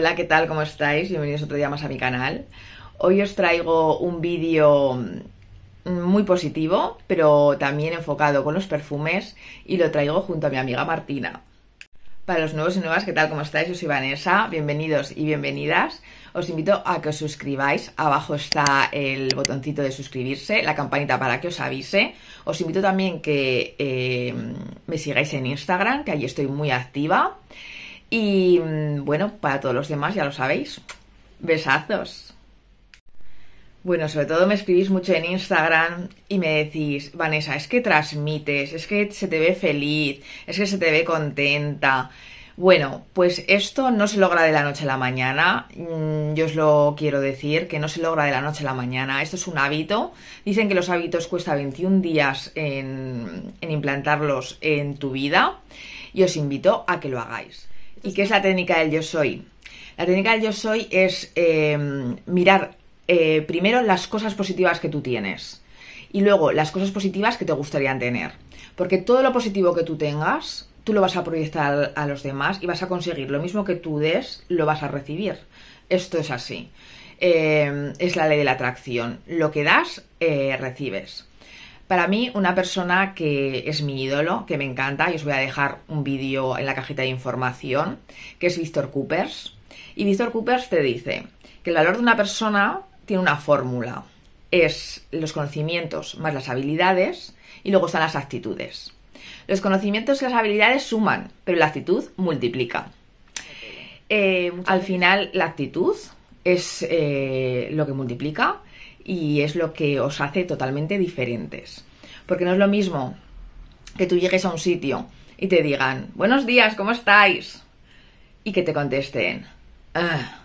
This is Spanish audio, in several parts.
Hola, ¿qué tal? ¿Cómo estáis? Bienvenidos otro día más a mi canal. Hoy os traigo un vídeo mm, muy positivo, pero también enfocado con los perfumes y lo traigo junto a mi amiga Martina. Para los nuevos y nuevas, ¿qué tal? ¿Cómo estáis? Yo soy Vanessa, bienvenidos y bienvenidas. Os invito a que os suscribáis, abajo está el botoncito de suscribirse, la campanita para que os avise. Os invito también que eh, me sigáis en Instagram, que allí estoy muy activa. Y mm, bueno, para todos los demás ya lo sabéis. Besazos. Bueno, sobre todo me escribís mucho en Instagram y me decís, Vanessa, es que transmites, es que se te ve feliz, es que se te ve contenta. Bueno, pues esto no se logra de la noche a la mañana, mm, yo os lo quiero decir, que no se logra de la noche a la mañana, esto es un hábito, dicen que los hábitos cuesta 21 días en, en implantarlos en tu vida y os invito a que lo hagáis. ¿Y qué es la técnica del yo soy? La técnica del yo soy es em, mirar eh, primero las cosas positivas que tú tienes y luego las cosas positivas que te gustarían tener. Porque todo lo positivo que tú tengas, tú lo vas a proyectar a los demás y vas a conseguir lo mismo que tú des, lo vas a recibir. Esto es así. Em, es la ley de la atracción. Lo que das, eh, recibes. Para mí, una persona que es mi ídolo, que me encanta, y os voy a dejar un vídeo en la cajita de información, que es Víctor Coopers. Y Víctor Coopers te dice que el valor de una persona tiene una fórmula. Es los conocimientos más las habilidades y luego están las actitudes. Los conocimientos y las habilidades suman, pero la actitud multiplica. Eh, al final, la actitud es eh, lo que multiplica y es lo que os hace totalmente diferentes. Porque no es lo mismo que tú llegues a un sitio y te digan, buenos días, ¿cómo estáis? Y que te contesten, ah,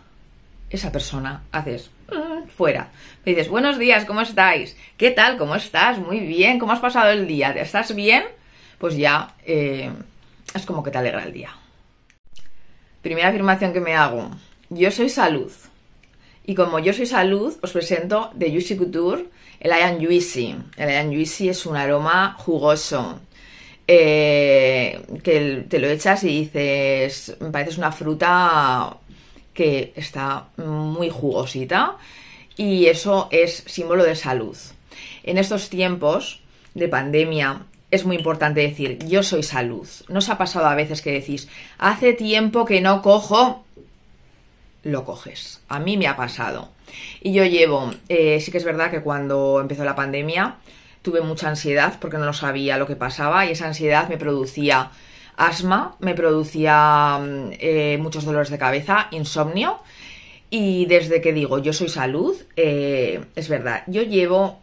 esa persona haces ah, fuera. Me dices, buenos días, ¿cómo estáis? ¿Qué tal? ¿Cómo estás? Muy bien, ¿cómo has pasado el día? ¿Estás bien? Pues ya eh, es como que te alegra el día. Primera afirmación que me hago, yo soy salud. Y como yo soy salud, os presento de Juicy Couture el Ian Juicy. El Ian Juicy es un aroma jugoso. Eh, que te lo echas y dices, me parece una fruta que está muy jugosita y eso es símbolo de salud. En estos tiempos de pandemia es muy importante decir, yo soy salud. ¿No os ha pasado a veces que decís, hace tiempo que no cojo lo coges. A mí me ha pasado. Y yo llevo, eh, sí que es verdad que cuando empezó la pandemia tuve mucha ansiedad porque no lo sabía lo que pasaba y esa ansiedad me producía asma, me producía mm, eh, muchos dolores de cabeza, insomnio. Y desde que digo yo soy salud, eh, es verdad, yo llevo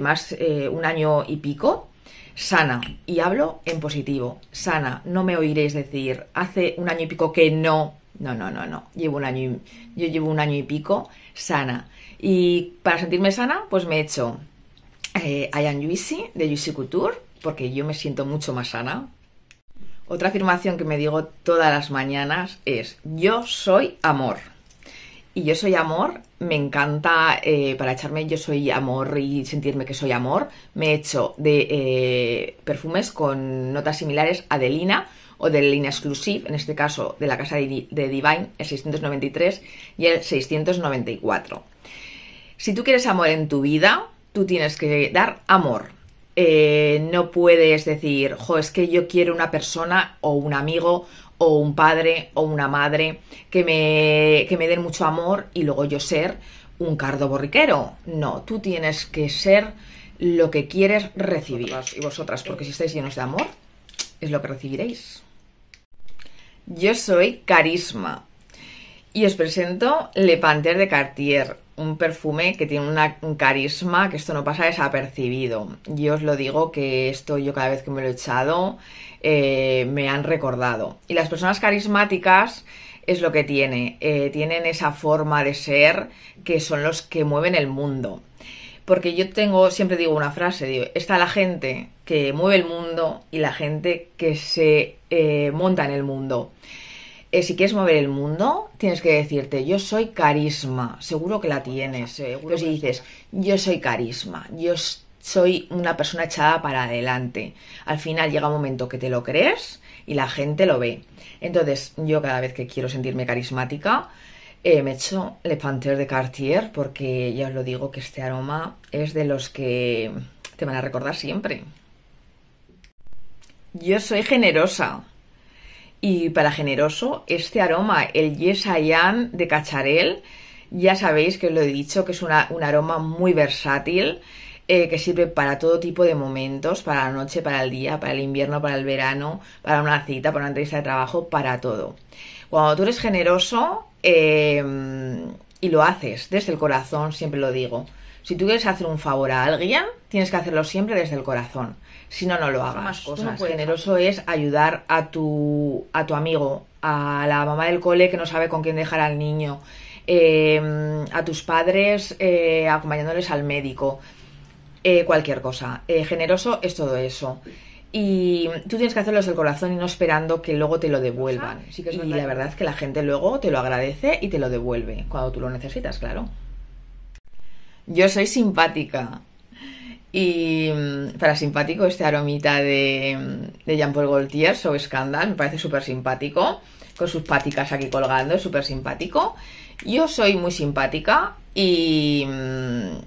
más un año y pico sana. Y hablo en positivo, sana. No me oiréis decir, hace un año y pico que no no, no, no, no. Llevo un año yo llevo un año y pico sana. Y para sentirme sana, pues me he hecho eh, I am Juicy de Juicy Couture, porque yo me siento mucho más sana. Otra afirmación que me digo todas las mañanas es yo soy amor. Y yo soy amor, me encanta eh, para echarme yo soy amor y sentirme que soy amor. Me he hecho de eh, perfumes con notas similares a Delina o de línea exclusive, en este caso de la casa de Divine, el 693 y el 694. Si tú quieres amor en tu vida, tú tienes que dar amor. Eh, no puedes decir, jo, es que yo quiero una persona o un amigo o un padre o una madre que me, que me den mucho amor y luego yo ser un cardo borriquero. No, tú tienes que ser lo que quieres recibir. Y vosotras, porque si estáis llenos de amor, es lo que recibiréis. Yo soy Carisma y os presento Le Panther de Cartier, un perfume que tiene un carisma que esto no pasa desapercibido. Yo os lo digo que esto yo cada vez que me lo he echado eh, me han recordado. Y las personas carismáticas es lo que tiene, eh, tienen esa forma de ser que son los que mueven el mundo. Porque yo tengo, siempre digo una frase, digo, está la gente mueve el mundo y la gente que se eh, monta en el mundo. Eh, si quieres mover el mundo, tienes que decirte, yo soy carisma, seguro que la tienes. Eh, pero si dices, yo soy carisma, yo soy una persona echada para adelante, al final llega un momento que te lo crees y la gente lo ve. Entonces, yo cada vez que quiero sentirme carismática, me echo Le Panthère de Cartier porque ya os lo digo que este aroma es de los que te van a recordar siempre. Yo soy generosa. Y para generoso, este aroma, el Am de Cacharel, ya sabéis que os lo he dicho, que es un aroma muy versátil, eh, que sirve para todo tipo de momentos, para la noche, para el día, para el invierno, para el verano, para una cita, para una entrevista de trabajo, para todo. Cuando tú eres generoso eh, y lo haces desde el corazón, siempre lo digo, si tú quieres hacer un favor a alguien, tienes que hacerlo siempre desde el corazón. Si no, no lo hagas. Generoso es ayudar a tu, a tu amigo, a la mamá del cole que no sabe con quién dejar al niño, em, a tus padres eh, acompañándoles al médico, eh, cualquier cosa. Eh, generoso es todo eso. Y tú tienes que hacerlo desde el corazón y no esperando que luego te lo devuelvan. y la verdad es que la gente luego te lo agradece y te lo devuelve cuando tú lo necesitas, claro. Yo soy simpática. Y mm, para simpático, este aromita mm, de, Jean-Paul Gaultier, So Scandal, me parece súper simpático. Con sus paticas aquí colgando, es súper simpático. Yo soy muy simpática y. Mm,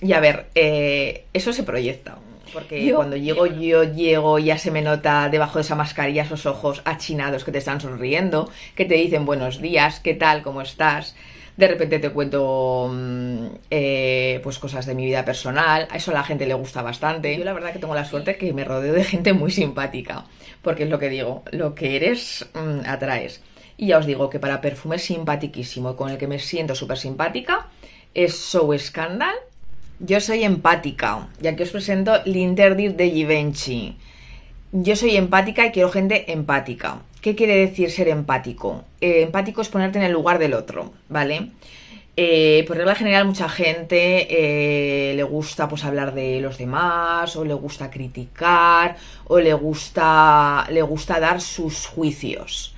y a ver, eh, eso se proyecta. Porque cuando llego, yo llego, ya se me nota debajo de esa mascarilla esos ojos achinados que te están sonriendo, que te dicen buenos días, qué tal, cómo estás de repente te cuento mm, eh, pues cosas de mi vida personal, a eso la gente le gusta bastante. Yo la verdad que tengo la suerte que me rodeo de gente muy simpática, porque es lo que digo, lo que eres mm, atraes. Y ya os digo que para perfume y con el que me siento súper simpática, es Show Scandal. Yo soy empática, ya que os presento l'Interdit de Givenchy. Yo soy empática y quiero gente empática. ¿Qué quiere decir ser empático? Eh, empático es ponerte en el lugar del otro, ¿vale? Eh, por regla general, mucha gente eh, le gusta pues hablar de los demás, o le gusta criticar, o le gusta, le gusta dar sus juicios.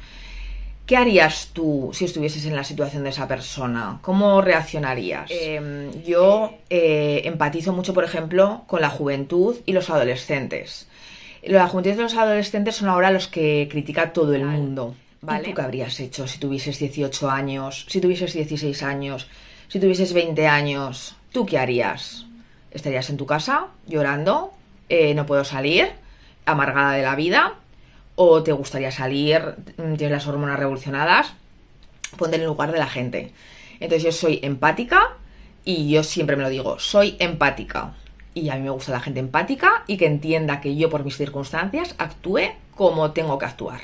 ¿Qué harías tú si estuvieses en la situación de esa persona? ¿Cómo reaccionarías? Em, yo empatizo mucho, por ejemplo, con la juventud y los adolescentes. Los de los adolescentes son ahora los que critica todo el mundo. ¿Vale? tú qué habrías hecho si tuvieses 18 años, si tuvieses 16 años, si tuvieses 20 años? ¿Tú qué harías? ¿Estarías en tu casa llorando? Eh, ¿No puedo salir? ¿Amargada de la vida? ¿O te gustaría salir? Mm, ¿Tienes las hormonas revolucionadas? Ponte en el lugar de la gente. Entonces yo soy empática y yo siempre me lo digo, soy empática. Y a mí me gusta la gente empática y que entienda que yo por mis circunstancias actúe como tengo que actuar.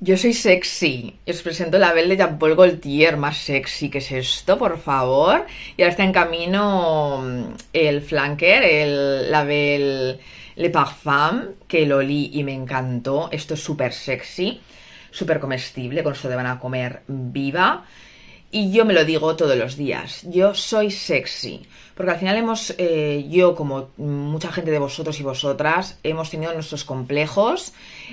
Yo soy sexy. Os presento la Belle de Jean-Paul Gaultier, más sexy que es esto, por favor. Y ahora está en camino mm, el flanker, el, la Le Parfum, que lo olí y me encantó. Esto es súper sexy, súper comestible, con eso te van a comer viva. Y yo me lo digo todos los días, yo soy sexy. Porque al final hemos, eh, yo como mucha gente de vosotros y vosotras, hemos tenido nuestros complejos,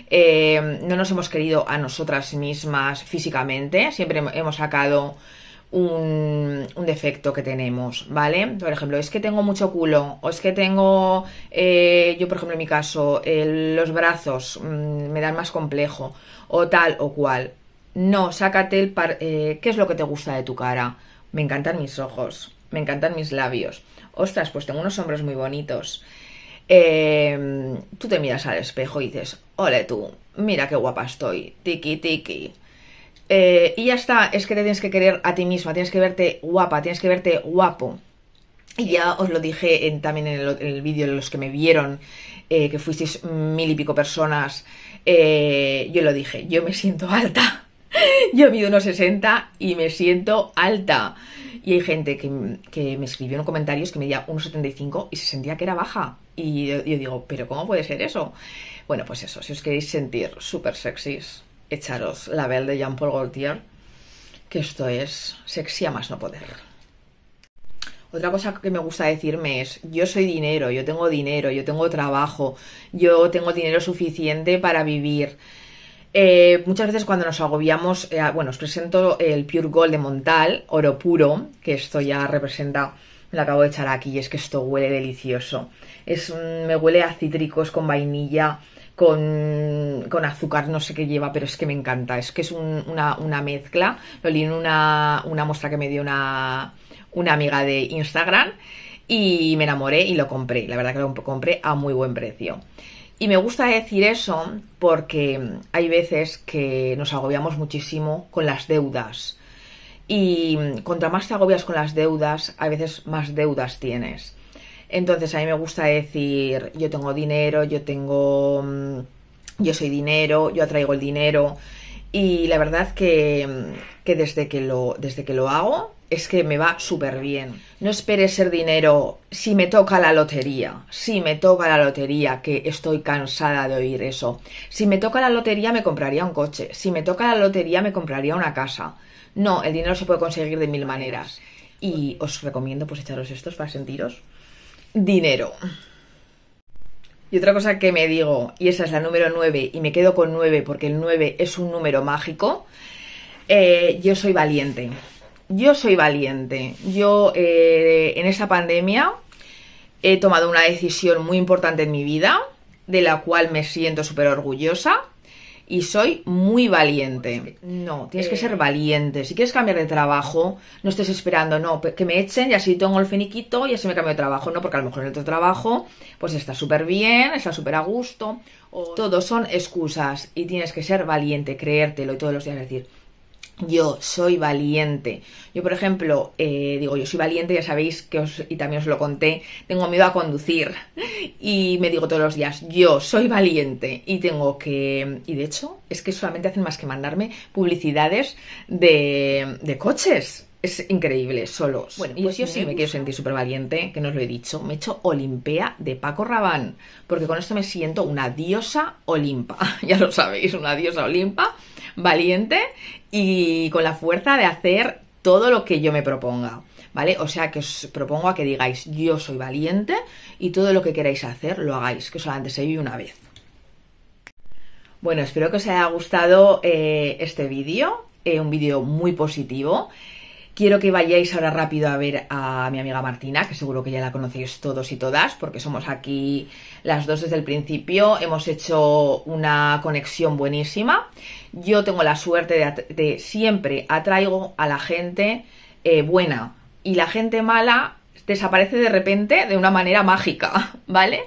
eh, no nos hemos querido a nosotras mismas físicamente, siempre hemos sacado un, defecto que tenemos, ¿vale? Por ejemplo, es que tengo mucho culo, o es que tengo, eh, yo por ejemplo en mi caso, los brazos mm, me dan más complejo, o tal o cual no, sácate el par eh, ¿Qué es lo que te gusta de tu cara? Me encantan mis ojos, me encantan mis labios. Ostras, pues tengo unos hombros muy bonitos. Em, tú te miras al espejo y dices, Hola tú, mira qué guapa estoy, tiki tiki. Eh, y ya está, es que te tienes que querer a ti misma, tienes que verte guapa, tienes que verte guapo. Y ya os lo dije también en el, vídeo de los que me vieron, eh, que fuisteis mil y pico personas, yo lo dije, yo me siento alta Yo mido unos 60 y me siento alta. Y hay gente que, me escribió en comentarios que medía 1,75 y se sentía que era baja. Y yo, digo, ¿pero cómo puede ser eso? Bueno, pues eso, si os queréis sentir súper sexys, echaros la belle de Jean-Paul Gaultier, que esto es sexy a más no poder. Otra cosa que me gusta decirme es, yo soy dinero, yo tengo dinero, yo tengo trabajo, yo tengo dinero suficiente para vivir. Eh, muchas veces cuando nos agobiamos, eh, bueno, os presento el Pure Gold de Montal, oro puro, que esto ya representa, lo acabo de echar aquí y es que esto huele delicioso. Es, me huele a cítricos con vainilla, con, con, azúcar, no sé qué lleva, pero es que me encanta. Es que es una, mezcla. Lo leí en una, muestra que me dio una, una amiga de Instagram y me enamoré y lo compré. La verdad que lo compré a muy buen precio. Y me gusta decir eso porque hay veces que nos agobiamos muchísimo con las deudas. Y contra más te agobias con las deudas, a veces más deudas tienes. Entonces a mí me gusta decir, yo tengo dinero, yo tengo, mm, yo soy dinero, yo atraigo el dinero. Y la verdad que, que desde, que lo, desde que lo hago, es que me va súper bien. No esperes ser dinero si me toca la lotería, si me toca la lotería, que estoy cansada de oír eso. Si me toca la lotería me compraría un coche, si me toca la lotería me compraría una casa. No, el dinero se puede conseguir de mil maneras. Y os recomiendo pues echaros estos para sentiros dinero. Y otra cosa que me digo, y esa es la número 9, y me quedo con 9 porque el 9 es un número mágico, eh, yo soy valiente yo soy valiente. Yo eh, en esa pandemia he tomado una decisión muy importante en mi vida, de la cual me siento súper orgullosa. Y soy muy valiente. No, tienes que eh, ser valiente. Si quieres cambiar de trabajo, no estés esperando, no, que me echen y así tengo el finiquito y así me cambio de trabajo. No, porque a lo mejor en otro trabajo, pues está súper bien, está súper a gusto. Todos son excusas y tienes que ser valiente, creértelo y todos los días decir, yo soy valiente. Yo, por ejemplo, eh, digo, yo soy valiente, ya sabéis que os, y también os lo conté, tengo miedo a conducir. Y me digo todos los días, yo soy valiente. Y tengo que. Y de hecho, es que solamente hacen más que mandarme publicidades de, de coches. Es increíble, solos. Bueno, pues yo sí me, me quiero sentir súper valiente, que no os lo he dicho. Me he hecho Olimpea de Paco Rabán, porque con esto me siento una diosa olimpa. ya lo sabéis, una diosa olimpa, valiente y con la fuerza de hacer todo lo que yo me proponga. ¿Vale? O sea que os propongo a que digáis yo soy valiente y todo lo que queráis hacer lo hagáis, que solamente se vive una vez. Bueno, espero que os haya gustado eh, este vídeo, eh, un vídeo muy positivo. Quiero que vayáis ahora rápido a ver a mi amiga Martina, que seguro que ya la conocéis todos y todas, porque somos aquí las dos desde el principio. Hemos hecho una conexión buenísima. Yo tengo la suerte de, siempre atraigo a la gente eh, buena y la gente mala desaparece de repente de una manera mágica, ¿vale?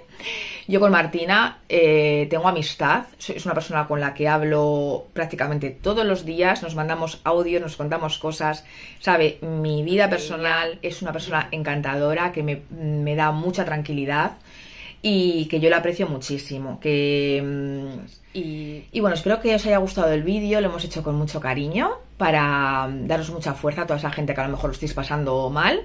Yo con Martina eh, tengo amistad, es una persona con la que hablo prácticamente todos los días, nos mandamos audios, nos contamos cosas, sabe, mi vida personal es una persona encantadora que me, da mucha tranquilidad y que yo la aprecio muchísimo. Que, mm, y, y, bueno, espero que os haya gustado el vídeo, lo hemos hecho con mucho cariño para mm, daros mucha fuerza a toda esa gente que a lo mejor lo estáis pasando mal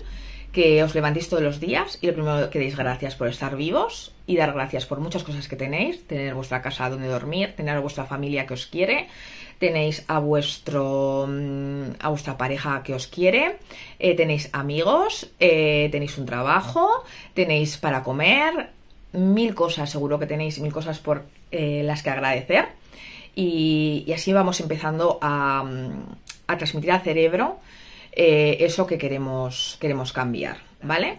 que os levantéis todos los días y lo primero que deis gracias por estar vivos y dar gracias por muchas cosas que tenéis, tener vuestra casa donde dormir, tener a vuestra familia que os quiere, tenéis a vuestro mm, a vuestra pareja que os quiere, eh, tenéis amigos, eh, tenéis un trabajo, tenéis para comer, mil cosas seguro que tenéis, mil cosas por eh, las que agradecer. Y, así vamos empezando a, mm, a transmitir al cerebro eh, eso que queremos, queremos cambiar, ¿vale?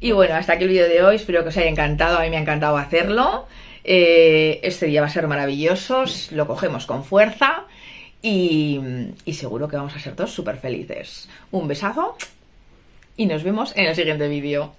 Y bueno, hasta aquí el vídeo de hoy, espero que os haya encantado, a mí me ha encantado hacerlo. Eh, este día va a ser maravilloso, lo cogemos con fuerza y, y seguro que vamos a ser todos súper felices. Un besazo y nos vemos en el siguiente vídeo.